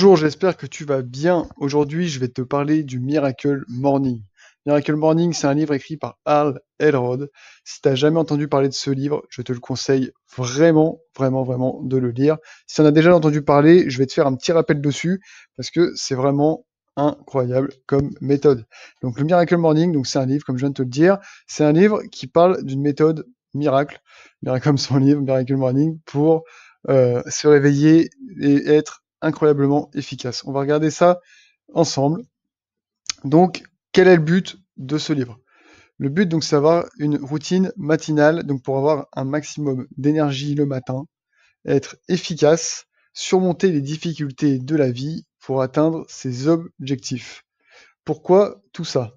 Bonjour, j'espère que tu vas bien. Aujourd'hui, je vais te parler du Miracle Morning. Miracle Morning, c'est un livre écrit par Al Elrod. Si tu n'as jamais entendu parler de ce livre, je te le conseille vraiment, vraiment, vraiment de le lire. Si tu en as déjà entendu parler, je vais te faire un petit rappel dessus parce que c'est vraiment incroyable comme méthode. Donc le Miracle Morning, donc c'est un livre, comme je viens de te le dire, c'est un livre qui parle d'une méthode miracle, bien comme son livre, Miracle Morning, pour euh, se réveiller et être incroyablement efficace. On va regarder ça ensemble. Donc, quel est le but de ce livre Le but, donc, c'est d'avoir une routine matinale, donc pour avoir un maximum d'énergie le matin, être efficace, surmonter les difficultés de la vie pour atteindre ses objectifs. Pourquoi tout ça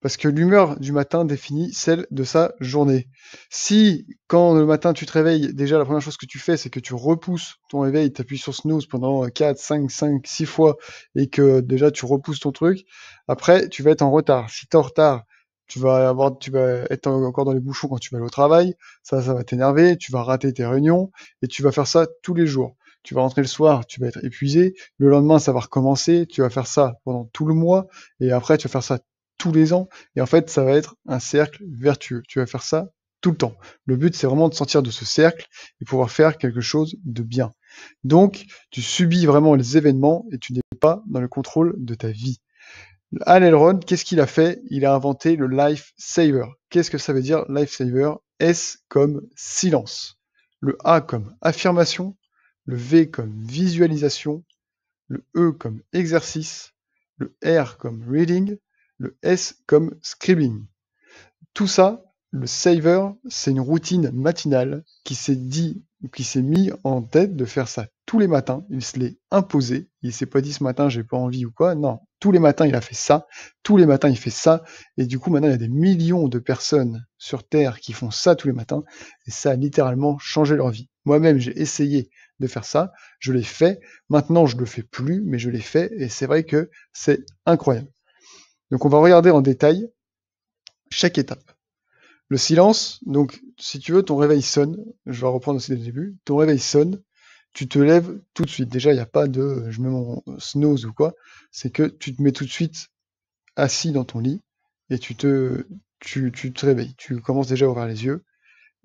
parce que l'humeur du matin définit celle de sa journée. Si, quand le matin tu te réveilles, déjà la première chose que tu fais, c'est que tu repousses ton réveil, tu appuies sur snooze pendant 4, 5, 5, 6 fois, et que déjà tu repousses ton truc, après tu vas être en retard. Si tu es en retard, tu vas avoir, tu vas être encore dans les bouchons quand tu vas aller au travail, ça, ça va t'énerver, tu vas rater tes réunions, et tu vas faire ça tous les jours tu vas rentrer le soir, tu vas être épuisé, le lendemain ça va recommencer, tu vas faire ça pendant tout le mois, et après tu vas faire ça tous les ans. Et en fait, ça va être un cercle vertueux. Tu vas faire ça tout le temps. Le but, c'est vraiment de sortir de ce cercle et pouvoir faire quelque chose de bien. Donc, tu subis vraiment les événements et tu n'es pas dans le contrôle de ta vie. Al Elron, qu'est-ce qu'il a fait Il a inventé le life saver. Qu'est-ce que ça veut dire life saver S comme silence, le A comme affirmation, le V comme visualisation, le E comme exercice, le R comme reading, le S comme scribbling. Tout ça, le saver, c'est une routine matinale qui s'est dit qui s'est mis en tête de faire ça tous les matins. Il se l'est imposé. Il s'est pas dit ce matin j'ai pas envie ou quoi. Non, tous les matins il a fait ça. Tous les matins il fait ça. Et du coup maintenant il y a des millions de personnes sur Terre qui font ça tous les matins. Et ça a littéralement changé leur vie. Moi-même j'ai essayé de faire ça. Je l'ai fait. Maintenant je le fais plus, mais je l'ai fait. Et c'est vrai que c'est incroyable. Donc on va regarder en détail chaque étape. Le silence, donc si tu veux, ton réveil sonne, je vais reprendre aussi le début, ton réveil sonne, tu te lèves tout de suite. Déjà, il n'y a pas de je mets mon snooze ou quoi, c'est que tu te mets tout de suite assis dans ton lit et tu te, tu, tu te réveilles. Tu commences déjà à ouvrir les yeux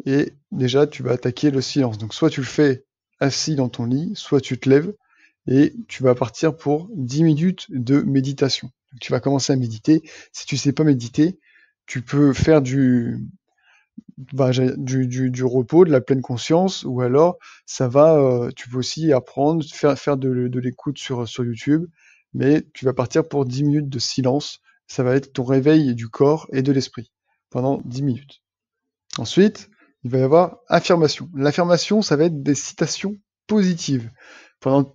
et déjà tu vas attaquer le silence. Donc soit tu le fais assis dans ton lit, soit tu te lèves, et tu vas partir pour 10 minutes de méditation. tu vas commencer à méditer. Si tu ne sais pas méditer, tu peux faire ben, du, du, repos, de la pleine conscience, ou alors ça va, euh, tu peux aussi apprendre, faire, faire de, l'écoute sur, sur YouTube, mais tu vas partir pour 10 minutes de silence. Ça va être ton réveil du corps et de l'esprit pendant 10 minutes. Ensuite, il va y avoir affirmation. L'affirmation, ça va être des citations positives. Pendant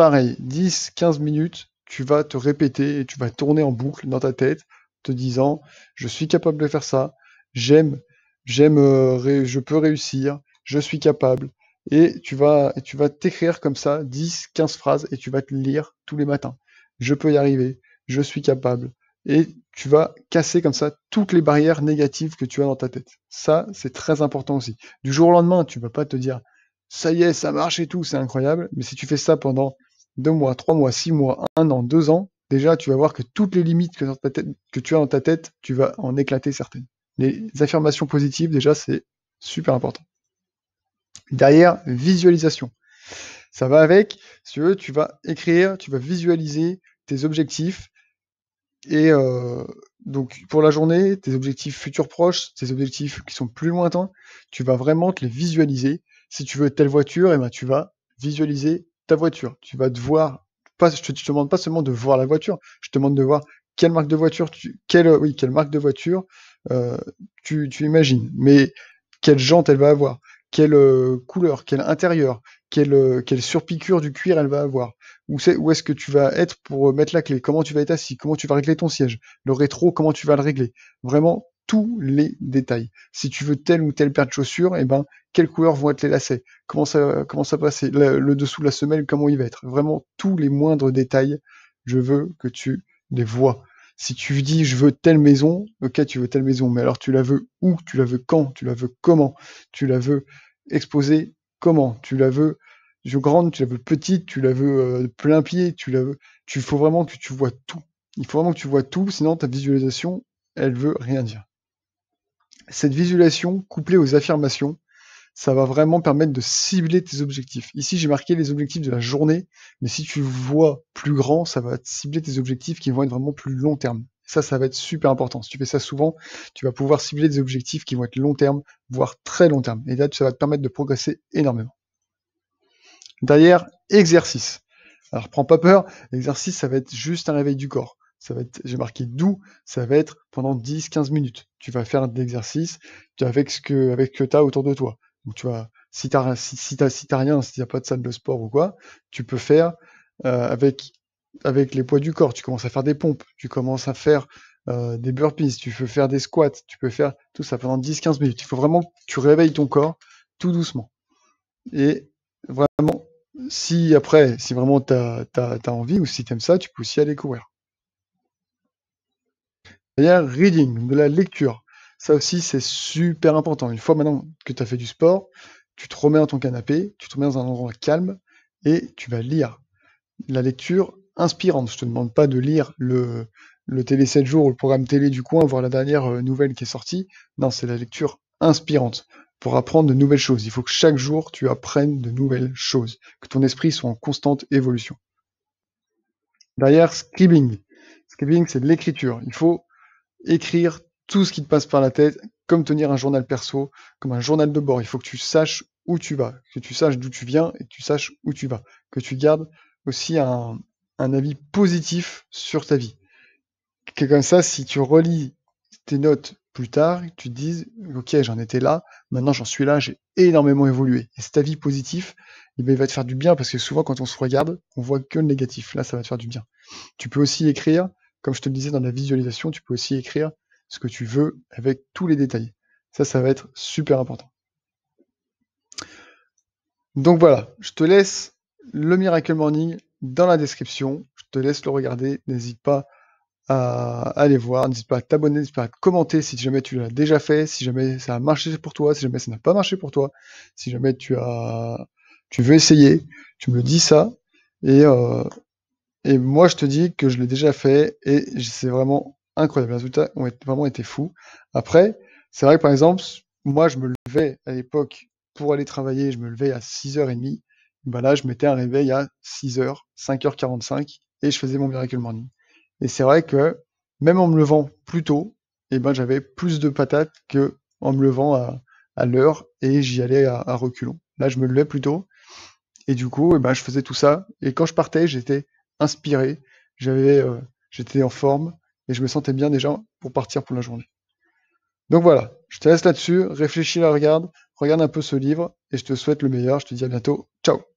pareil, 10, 15 minutes, tu vas te répéter et tu vas tourner en boucle dans ta tête, te disant, je suis capable de faire ça, j'aime, j'aime, euh, je peux réussir, je suis capable. Et tu vas, tu vas t'écrire comme ça 10, 15 phrases et tu vas te lire tous les matins. Je peux y arriver, je suis capable. Et tu vas casser comme ça toutes les barrières négatives que tu as dans ta tête. Ça, c'est très important aussi. Du jour au lendemain, tu ne vas pas te dire, ça y est, ça marche et tout, c'est incroyable. Mais si tu fais ça pendant deux mois, trois mois, six mois, un an, deux ans, déjà, tu vas voir que toutes les limites que, tu as dans ta tête, tu vas en éclater certaines. Les affirmations positives, déjà, c'est super important. Derrière, visualisation. Ça va avec, si tu veux, tu vas écrire, tu vas visualiser tes objectifs. Et euh, donc, pour la journée, tes objectifs futurs proches, tes objectifs qui sont plus lointains, tu vas vraiment te les visualiser. Si tu veux telle voiture, et eh ben, tu vas visualiser voiture. Tu vas voir pas, je te, demande pas seulement de voir la voiture, je te demande de voir quelle marque de voiture tu, quelle, oui, quelle marque de voiture euh, tu, tu, imagines, mais quelle jante elle va avoir, quelle euh, couleur, quel intérieur, quelle, euh, quelle, surpiqûre du cuir elle va avoir, où, c'est où est-ce que tu vas être pour mettre la clé, comment tu vas être assis, comment tu vas régler ton siège, le rétro, comment tu vas le régler. Vraiment, tous les détails. Si tu veux telle ou telle paire de chaussures, et eh ben, quelle couleur vont être les lacets, comment ça, comment ça passer, le, dessous de la semelle, comment il va être. Vraiment tous les moindres détails, je veux que tu les vois. Si tu dis je veux telle maison, ok, tu veux telle maison, mais alors tu la veux où, tu la veux quand, tu la veux comment, tu la veux exposée comment, tu la veux grande, tu la veux petite, tu la veux euh, plein pied, tu la veux. Tu faut vraiment que tu vois tout. Il faut vraiment que tu vois tout, sinon ta visualisation, elle veut rien dire. Cette visualisation, couplée aux affirmations, ça va vraiment permettre de cibler tes objectifs. Ici, j'ai marqué les objectifs de la journée, mais si tu vois plus grand, ça va cibler tes objectifs qui vont être vraiment plus long terme. Ça, ça va être super important. Si tu fais ça souvent, tu vas pouvoir cibler des objectifs qui vont être long terme, voire très long terme. Et là, ça va te permettre de progresser énormément. Derrière, exercice. Alors, prends pas peur. L'exercice, ça va être juste un réveil du corps ça va être, j'ai marqué d'où, ça va être pendant 10-15 minutes. Tu vas faire l'exercice avec ce que, avec que tu as autour de toi. Donc tu vois si tu n'as si, si rien, si tu pas de salle de sport ou quoi, tu peux faire euh, avec, avec les poids du corps. Tu commences à faire des pompes, tu commences à faire euh, des burpees, tu peux faire des squats, tu peux faire tout ça pendant 10-15 minutes. Il faut vraiment que tu réveilles ton corps tout doucement. Et vraiment, si après, si vraiment tu as, as envie ou si tu aimes ça, tu peux aussi aller courir. Derrière reading, de la lecture. Ça aussi, c'est super important. Une fois maintenant que tu as fait du sport, tu te remets dans ton canapé, tu te remets dans un endroit calme et tu vas lire. La lecture inspirante. Je te demande pas de lire le, le télé 7 jours ou le programme télé du coin, voir la dernière euh, nouvelle qui est sortie. Non, c'est la lecture inspirante pour apprendre de nouvelles choses. Il faut que chaque jour, tu apprennes de nouvelles choses, que ton esprit soit en constante évolution. Derrière, scribing. Scribing, c'est de l'écriture. Il faut écrire tout ce qui te passe par la tête, comme tenir un journal perso, comme un journal de bord. Il faut que tu saches où tu vas, que tu saches d'où tu viens et que tu saches où tu vas. Que tu gardes aussi un, avis positif sur ta vie. Que comme ça, si tu relis tes notes plus tard, tu te dises, ok, j'en étais là, maintenant j'en suis là, j'ai énormément évolué. Et cet avis positif, eh ben, il va te faire du bien parce que souvent quand on se regarde, on voit que le négatif. Là, ça va te faire du bien. Tu peux aussi écrire comme je te le disais dans la visualisation, tu peux aussi écrire ce que tu veux avec tous les détails. Ça, ça va être super important. Donc voilà, je te laisse le Miracle Morning dans la description. Je te laisse le regarder. N'hésite pas à aller voir. N'hésite pas à t'abonner, n'hésite pas à commenter si jamais tu l'as déjà fait, si jamais ça a marché pour toi, si jamais ça n'a pas marché pour toi, si jamais tu as tu veux essayer, tu me dis ça. Et euh, et moi, je te dis que je l'ai déjà fait et c'est vraiment incroyable. Les résultats ont vraiment été fous. Après, c'est vrai que par exemple, moi, je me levais à l'époque pour aller travailler, je me levais à 6h30. Ben bah là, je mettais un réveil à 6h, 5h45 et je faisais mon miracle morning. Et c'est vrai que même en me levant plus tôt, et eh ben, j'avais plus de patates que en me levant à, l'heure et j'y allais à, reculons. Là, je me levais plus tôt et du coup, et eh ben, je faisais tout ça. Et quand je partais, j'étais inspiré, j'avais, euh, j'étais en forme et je me sentais bien déjà pour partir pour la journée. Donc voilà, je te laisse là-dessus, réfléchis la regarde, regarde un peu ce livre et je te souhaite le meilleur. Je te dis à bientôt. Ciao